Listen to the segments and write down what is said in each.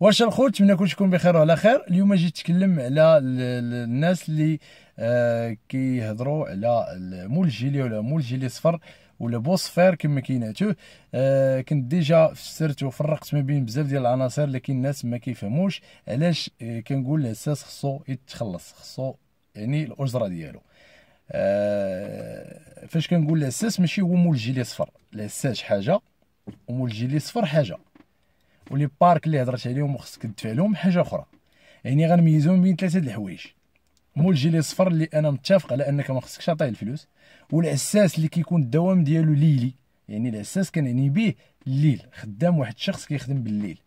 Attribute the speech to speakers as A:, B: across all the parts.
A: واش الخوت نتمنى كلشي يكون بخير وعلى خير اليوم جيت نتكلم على الناس اللي آه كيهضروا على مول الجيلي ولا مول الجيلي صفر ولا بوصفير كما كيناتو آه كنت ديجا فسرت وفرقت ما بين بزاف ديال العناصر لكن الناس ما كيفهموش علاش آه، كنقول الاساس خصو يتخلص خصو يعني الاجره ديالو آه فاش كنقول الاساس ماشي هو مول الجيلي صفر الاساس حاجه ومول الجيلي صفر حاجه ولي بارك اللي هضرت عليهم وخصك تدفع لهم حاجه اخرى يعني غنميزهم بين ثلاثه الحوايج مول الجيلي الصفر اللي انا متفق على انك ما خصكش تعطيه الفلوس والعساس اللي كيكون الدوام ديالو ليلي يعني العساس كنعني به الليل خدام واحد الشخص كيخدم بالليل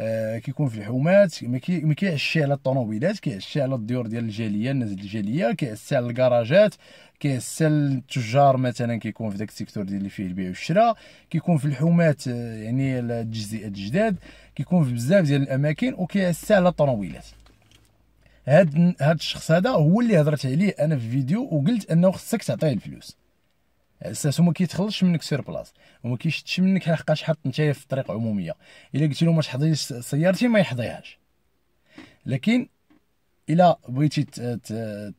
A: آه، كيكون في الحومات ما كيعشي على الطوموبيلات كيعشي على الديور ديال الجاليه الناس الجاليه كيعشي على الكراجات كيعشي على التجار مثلا كيكون في داك السيكتور ديال اللي فيه البيع والشراء كيكون في الحومات آه، يعني التجزئات الجداد كيكون في بزاف ديال الاماكن وكيعشي على الطوموبيلات هاد هاد الشخص هذا هو اللي هضرت عليه انا في فيديو وقلت انه خصك تعطيه الفلوس اساس هما كيتخلصش منك سير بلاص وما كيشدش منك لحقاش حط نتايا في الطريق عموميه الا قلت له ما تحضيش سيارتي ما يحضيهاش لكن الا بغيتي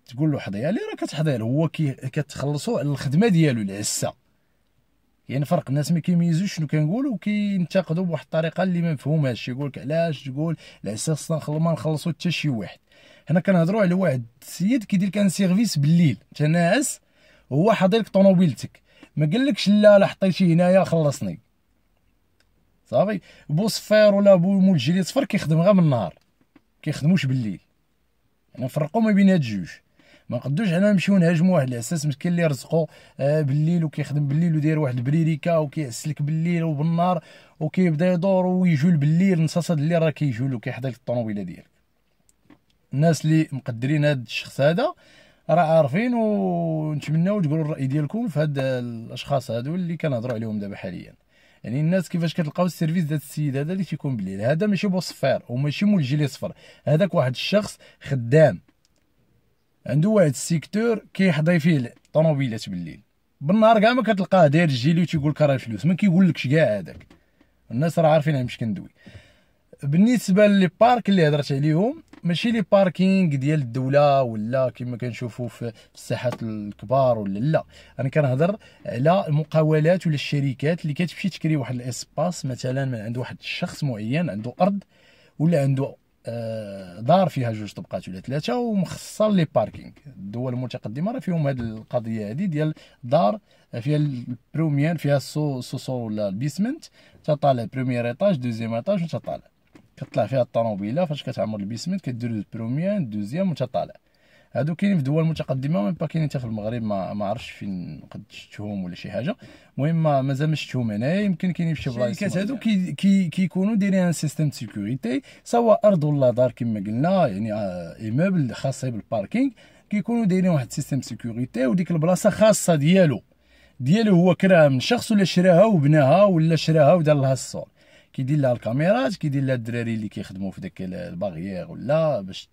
A: تقول له حضيها لي راه كتحضيها له هو كتخلصو على الخدمه ديالو العسه يعني فرق الناس ما كيميزوش شنو كنقولوا وكينتقدوا بواحد الطريقه اللي ما مفهومهاش يقول لك علاش تقول العسه خصنا ما نخلصوا حتى شي واحد هنا كنهضروا على واحد السيد كيدير كان سيرفيس بالليل تناعس هو حاضر لك طوموبيلتك ما قالكش لا لا حطيتي هنايا خلصني صافي بو صفير ولا بو مول الجليد صفر كيخدم غير بالنهار كيخدموش بالليل يعني نفرقوا ما بين هاد الجوج ما نقدوش حنا نمشيو نهاجموا واحد الاساس مسكين اللي رزقو آه، بالليل وكيخدم بالليل وداير واحد البريريكا وكيعسلك بالليل وبالنهار وكيبدا يدور ويجول بالليل نصاص هاد الليل راه كيجول وكيحضر الطوموبيله ديالك الناس اللي مقدرين هاد الشخص هذا راه عارفين ونتمنوا تقولوا الراي ديالكم في هاد الاشخاص هادو اللي كنهضروا عليهم دابا حاليا يعني الناس كيفاش كتلقاو السيرفيس ديال السيد هذا اللي تيكون بالليل هذا ماشي بوصفير وماشي جيلي صفر هذاك واحد الشخص خدام عنده واحد السيكتور كيحضي فيه الطوموبيلات بالليل بالنهار كاع ما كتلقاه داير الجيلي وتيقول لك راه الفلوس ما كيقولكش كاع هذاك الناس راه عارفين انا مش كندوي بالنسبه للبارك بارك اللي هضرت عليهم ماشي لي باركينغ ديال الدوله ولا كما كنشوفوا في الساحات الكبار ولا لا انا كنهضر على المقاولات ولا الشركات اللي كتمشي تكري واحد الاسباس مثلا من عند واحد الشخص معين عنده ارض ولا عنده آه، دار فيها جوج طبقات ولا ثلاثه ومخصصه لي باركينغ الدول المتقدمه راه فيهم هذه القضيه هذه ديال دار آه، فيها البروميير فيها السوسو ولا البيسمنت تطالع بروميير ايطاج دوزيام ايطاج وتطالع كطلع فيها الطوموبيله فاش كتعمر البيسمنت كدير دو بروميان دوزيام وانت طالع هادو كاينين في دول متقدمه ميم با كاينين حتى في المغرب ما, ما عرفتش فين قد شفتهم ولا شي حاجه المهم ما مازال ما شفتهم هنايا يمكن كاينين في شي بلايص الشركات هادو كي كي كيكونوا دايرين ان سيستيم سيكوريتي سواء ارض ولا دار كما قلنا يعني ايموبل خاصه بالباركينغ كيكونوا دايرين واحد سيستيم سيكوريتي وديك البلاصه خاصه ديالو ديالو هو كراها من شخص ولا شراها وبناها ولا شراها ودار لها السور كيدير لها الكاميرات كيدير لها الدراري اللي كيخدموا في داك الباغيير ولا باش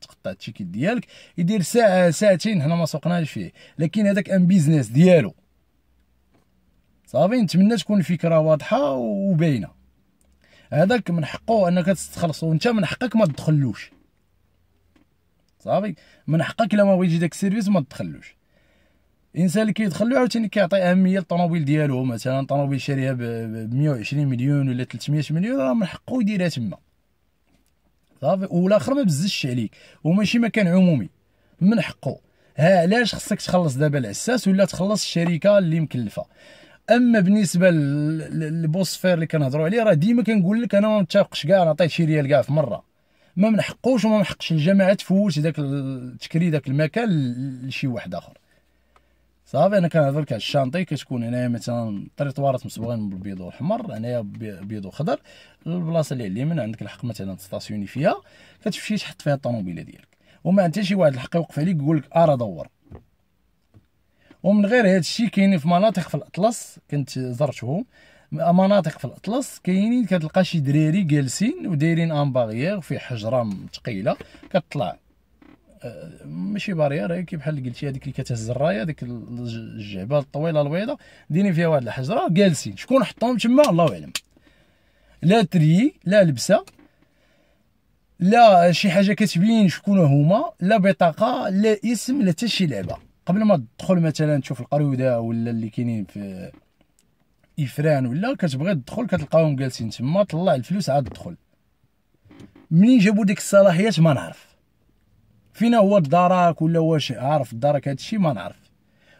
A: تقطع التيكيت ديالك يدير ساعه ساعتين حنا ما سوقناش فيه لكن هذاك ان بيزنس ديالو صافي نتمنى تكون الفكره واضحه وباينه هذاك من حقه انك تستخلص انت من حقك ما تدخلوش صافي من حقك لما ما بغيتي داك السيرفيس ما تدخلوش الانسان اللي كيدخل له عاوتاني كيعطي اهميه للطوموبيل ديالو مثلا طوموبيل شاريها ب 120 مليون ولا 300 مليون راه من حقه يديرها تما صافي والاخر ما بززش عليك وماشي مكان عمومي من حقه ها علاش خصك تخلص دابا العساس ولا تخلص الشركه اللي مكلفه اما بالنسبه للبوسفير اللي كنهضروا عليه راه ديما كنقول لك انا ما متفقش كاع نعطيه شي ريال كاع في مره ما من حقوش وما من حقش الجماعه تفوت داك تكري داك المكان لشي واحد اخر صافي انا كنهضر لك على الشانطي كتكون هنايا مثلا طريطوارات مصبوغين بالبيض والاحمر هنايا بيض وخضر البلاصه اللي على اليمين عندك الحق مثلا تستاسيوني فيها كتمشي تحط فيها الطوموبيله ديالك وما انت شي واحد الحق يوقف عليك يقول لك ارا دور ومن غير هذا الشيء كاينين في مناطق في الاطلس كنت زرتهم مناطق في الاطلس كاينين كتلقى شي دراري جالسين ودايرين امباغيير في حجره ثقيله كتطلع ماشي باريير هي بحال قلتي هذيك اللي كتهز الرايه ديك الجعبه الطويله البيضاء ديرين فيها واحد الحجره جالسين شكون حطهم تما الله اعلم لا تري لا لبسه لا شي حاجه كتبين شكون هما لا بطاقه لا اسم لا حتى شي لعبه قبل ما تدخل مثلا تشوف القروده ولا اللي كاينين في افران ولا كتبغي تدخل كتلقاهم جالسين تما طلع الفلوس عاد تدخل منين جابوا ديك الصلاحيات ما نعرف فينا هو الدرك ولا واش عارف الدرك هادشي ما نعرف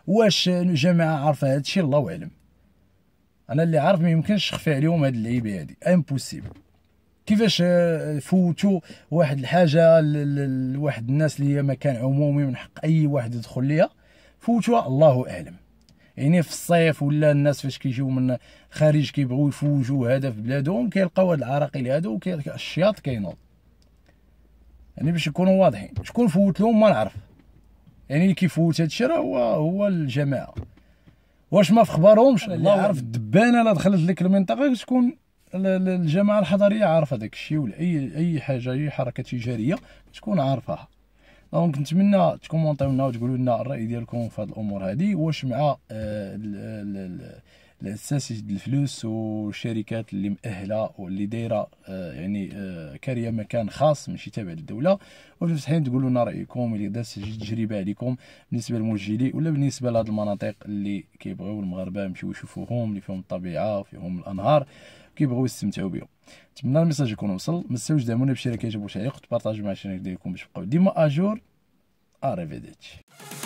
A: واش الجماعه عارفه هادشي الله اعلم انا اللي عارف ما يمكنش نخفي عليهم هاد اللعيبه هادي امبوسيبل كيفاش فوتوا واحد الحاجه لواحد الناس اللي هي مكان عمومي من حق اي واحد يدخل ليها فوتوها الله اعلم يعني في الصيف ولا الناس فاش كيجيو من خارج كيبغيو يفوجوا هذا في بلادهم كيلقاو هاد العراقيل هادو الشياط كينوض يعني باش يكونوا واضحين شكون فوت لهم ما نعرف يعني اللي كيفوت هادشي راه هو هو الجماعه واش ما في خبرهمش الله عارف الدبانه لا دخلت لك المنطقه شكون الجماعه الحضريه عارفه داك الشيء ولا اي اي حاجه اي حركه تجاريه تكون عارفاها دونك نتمنى تكومونطيو لنا وتقولوا لنا الراي ديالكم في هذه الامور هذه واش مع آه، الاساس يجد الفلوس والشركات اللي مأهله واللي دايره آه، يعني آه، كاريه مكان خاص ماشي تابع للدوله وفي نفس الحين تقولوا لنا رايكم اللي دازت تجربه عليكم بالنسبه للموجيلي ولا بالنسبه لهاد المناطق اللي كيبغيو المغاربه يمشيو يشوفوهم اللي فيهم الطبيعه وفيهم الانهار كيبغيو يستمتعوا بهم نتمنى الميساج يكون وصل ما تنساوش دعمونا بشي لايك تعليق وتبارطاجوا مع الشركه ديالكم باش تبقاو ديما اجور ارفيديتش